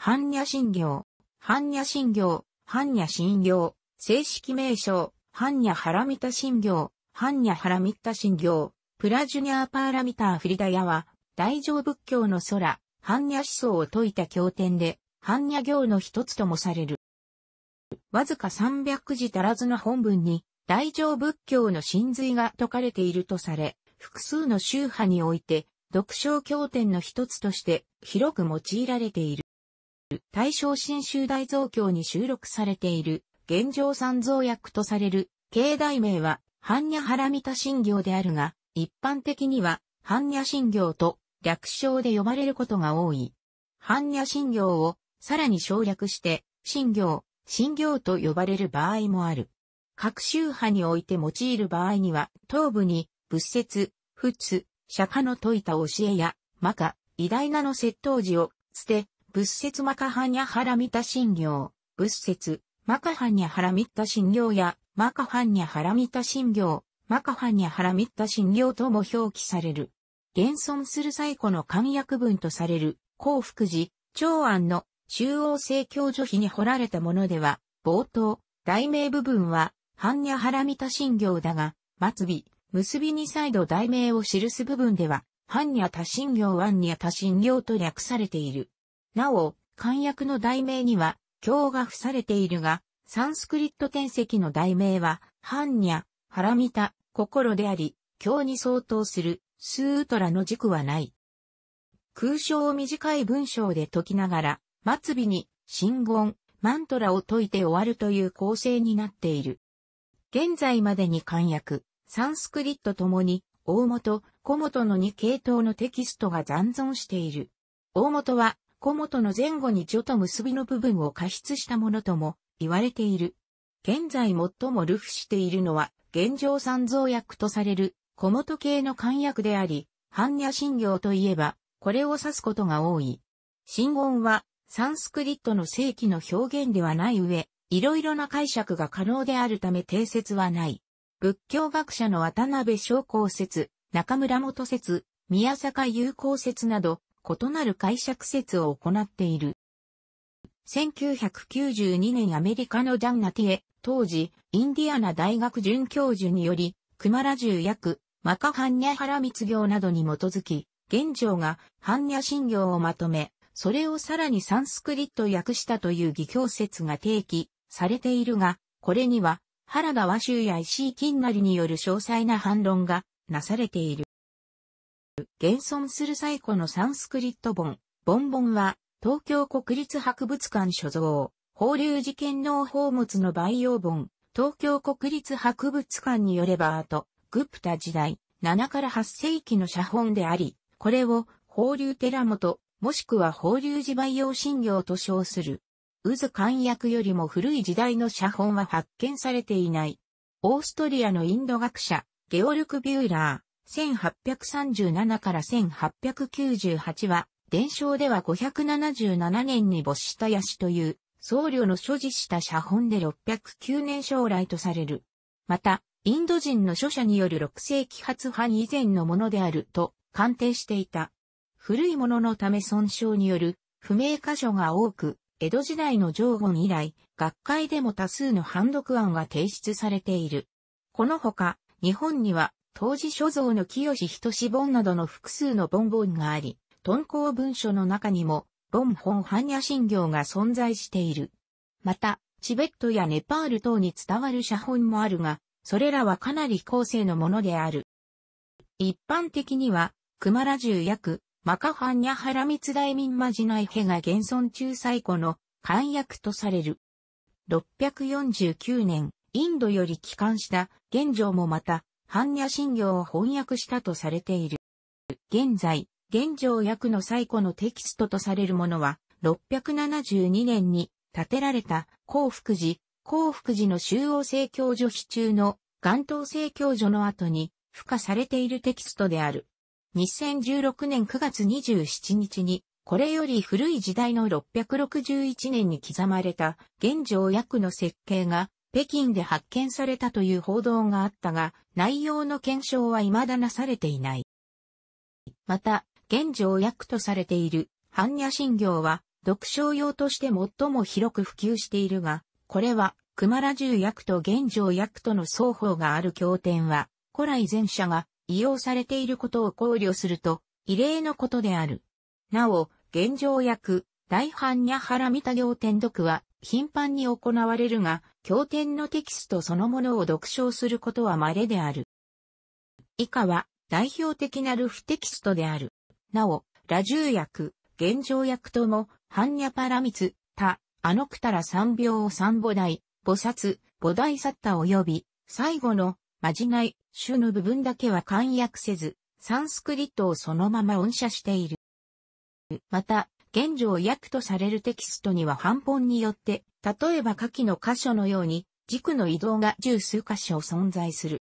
般若心経、般若心経、般若心経、正式名称、般若ハラミタ心経、般若ハラミタ心経、プラジュニアパーラミターフリダヤは、大乗仏教の空、般若思想を説いた経典で、般若行の一つともされる。わずか300字足らずの本文に、大乗仏教の真髄が説かれているとされ、複数の宗派において、読書経典の一つとして広く用いられている。大正新州大蔵経に収録されている、現状三蔵訳とされる、境内名は、般若波羅蜜多心経であるが、一般的には、般若心経と略称で呼ばれることが多い。般若心経をさらに省略して、心経、心経と呼ばれる場合もある。各宗派において用いる場合には、頭部に、仏説、仏、釈迦の説いた教えや、魔化、偉大なの説当時を、捨て、仏説マカハニャハラミタ信行、仏説、マカハニャハラミタ信行や、マカハニャハラミタ信行、マカハニャハラミタ信行とも表記される。現存する最古の漢訳文とされる、幸福寺、長安の中央正教助碑に彫られたものでは、冒頭、題名部分は、ハンニャハラミタ信行だが、末尾、結びに再度題名を記す部分では、ハンニャ多信行アンニャ多信行と略されている。なお、漢訳の題名には、経が付されているが、サンスクリット転籍の題名は、ハンニャ、ハラミタ、心であり、経に相当する、スートラの軸はない。空章を短い文章で解きながら、末尾に、真言、マントラを解いて終わるという構成になっている。現在までに漢訳、サンスクリットともに、大元、小元の2系統のテキストが残存している。大元は小本の前後に序と結びの部分を加筆したものとも言われている。現在最も流布しているのは、現状三蔵薬とされる小本系の漢薬であり、般若心経といえば、これを指すことが多い。真言は、サンスクリットの正規の表現ではない上、いろいろな解釈が可能であるため定説はない。仏教学者の渡辺昇光説、中村元説、宮坂有効説など、異なる解釈説を行っている。1992年アメリカのジャンナティエ、当時、インディアナ大学准教授により、クマラ獣役、マカハンニャハラ密行などに基づき、現状がハンニャ信行をまとめ、それをさらにサンスクリット訳したという義教説が提起されているが、これには、原田和州や石井金なりによる詳細な反論がなされている。現存する最古のサンスクリット本、ボンボンは、東京国立博物館所蔵、放流事件の宝物の培養本、東京国立博物館によれば後、グプタ時代、7から8世紀の写本であり、これを放流寺元、もしくは放流寺培養信業と称する。渦漢訳よりも古い時代の写本は発見されていない。オーストリアのインド学者、ゲオルク・ビューラー。1837から1898は、伝承では577年に没したヤシという、僧侶の所持した写本で609年将来とされる。また、インド人の書者による6世紀発版以前のものであると鑑定していた。古いもののため損傷による不明箇所が多く、江戸時代の上言以来、学会でも多数の判読案が提出されている。このほか、日本には当時所蔵の清仁志本などの複数の文本があり、敦煌文書の中にも、論本般若心経が存在している。また、チベットやネパール等に伝わる写本もあるが、それらはかなり高性のものである。一般的には、熊ラ獣役、マカハンニャハラミツ大民マジナイヘが現存中最古の漢訳とされる。649年、インドより帰還した、現状もまた、般若心経を翻訳したとされている。現在、現状訳の最古のテキストとされるものは、672年に建てられた幸福寺、幸福寺の中央聖教所市中の元東聖教所の後に付加されているテキストである。2016年9月27日に、これより古い時代の661年に刻まれた現状訳の設計が北京で発見されたという報道があったが、内容の検証は未だなされていない。また、現状役とされている、般若心経は、読書用として最も広く普及しているが、これは、熊良重役と現状役との双方がある経典は、古来前者が利用されていることを考慮すると、異例のことである。なお、現状役、大般若原見た行典読は、頻繁に行われるが、経典のテキストそのものを読唱することは稀である。以下は代表的なルフテキストである。なお、ラジュー役、現状役とも、ハンニャパラミツ、タ、あのくたら三病を三母大、菩薩、菩大サッタ及び、最後の、まじない、種の部分だけは簡約せず、サンスクリットをそのまま音写している。また、現状訳とされるテキストには反本によって、例えば下記の箇所のように、軸の移動が十数箇所存在する。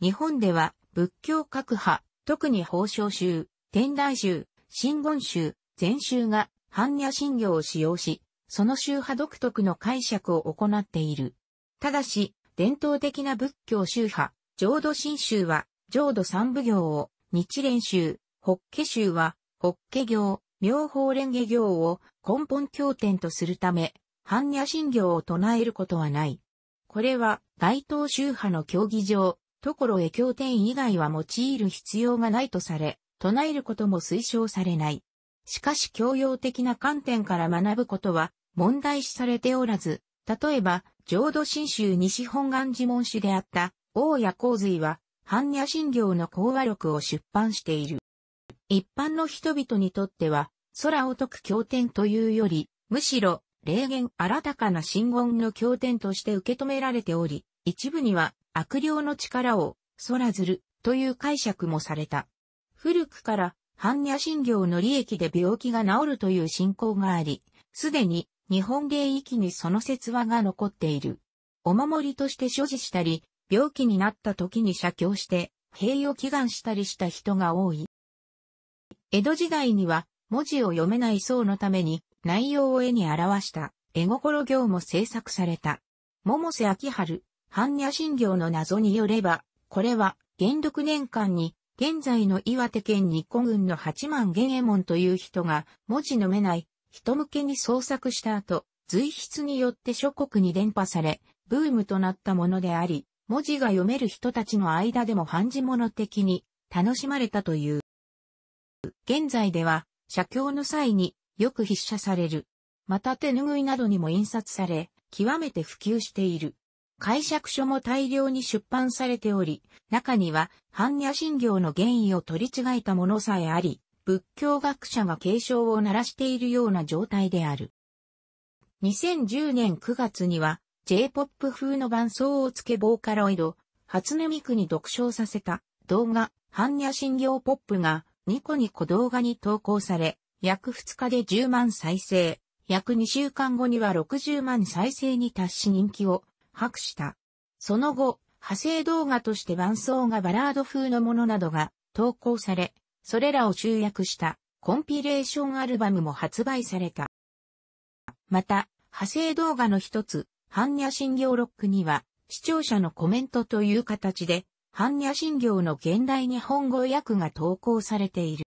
日本では、仏教各派、特に法相宗、天台宗、真言宗、禅宗が、般若心経を使用し、その宗派独特の解釈を行っている。ただし、伝統的な仏教宗派、浄土真宗は、浄土三部行を、日蓮宗、法華宗は、法華行、妙法蓮華行を根本経典とするため、般若心経を唱えることはない。これは、該当宗派の教義上、所へ経典以外は用いる必要がないとされ、唱えることも推奨されない。しかし教養的な観点から学ぶことは問題視されておらず、例えば、浄土真宗西本願寺門主であった、大谷洪水は、般若心経の講話録を出版している。一般の人々にとっては、空を解く経典というより、むしろ、霊言新たかな神言の経典として受け止められており、一部には悪霊の力を空ずるという解釈もされた。古くから般若心経の利益で病気が治るという信仰があり、すでに日本芸域にその説話が残っている。お守りとして所持したり、病気になった時に写経して、平を祈願したりした人が多い。江戸時代には文字を読めない層のために内容を絵に表した絵心行も制作された。百瀬秋春、般若心行の謎によれば、これは元禄年間に現在の岩手県日光郡の八幡玄右衛門という人が文字読めない人向けに創作した後、随筆によって諸国に伝播され、ブームとなったものであり、文字が読める人たちの間でも半字物的に楽しまれたという。現在では、写経の際によく筆写される。また手ぬぐいなどにも印刷され、極めて普及している。解釈書も大量に出版されており、中には、般若心経の原意を取り違えたものさえあり、仏教学者が警鐘を鳴らしているような状態である。2010年9月には、J-POP 風の伴奏をつけボーカロイド、初音ミクに読唱させた動画、般若心経ポップがニコニコ動画に投稿され、約2日で10万再生、約2週間後には60万再生に達し人気を博した。その後、派生動画として伴奏がバラード風のものなどが投稿され、それらを集約したコンピレーションアルバムも発売された。また、派生動画の一つ、般若心経ロックには、視聴者のコメントという形で、般若心経の現代日本語訳が投稿されている。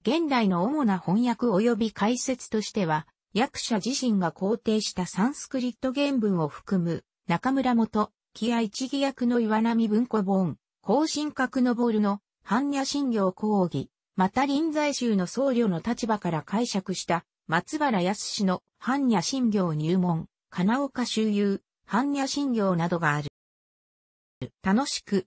現代の主な翻訳及び解説としては、役者自身が肯定したサンスクリット原文を含む、中村元、木屋一義役の岩波文庫本、後進格のボルの、般若心経講義、また臨済宗の僧侶の立場から解釈した、松原康の般若心経入門、金岡周遊、般若心経などがある。楽しく、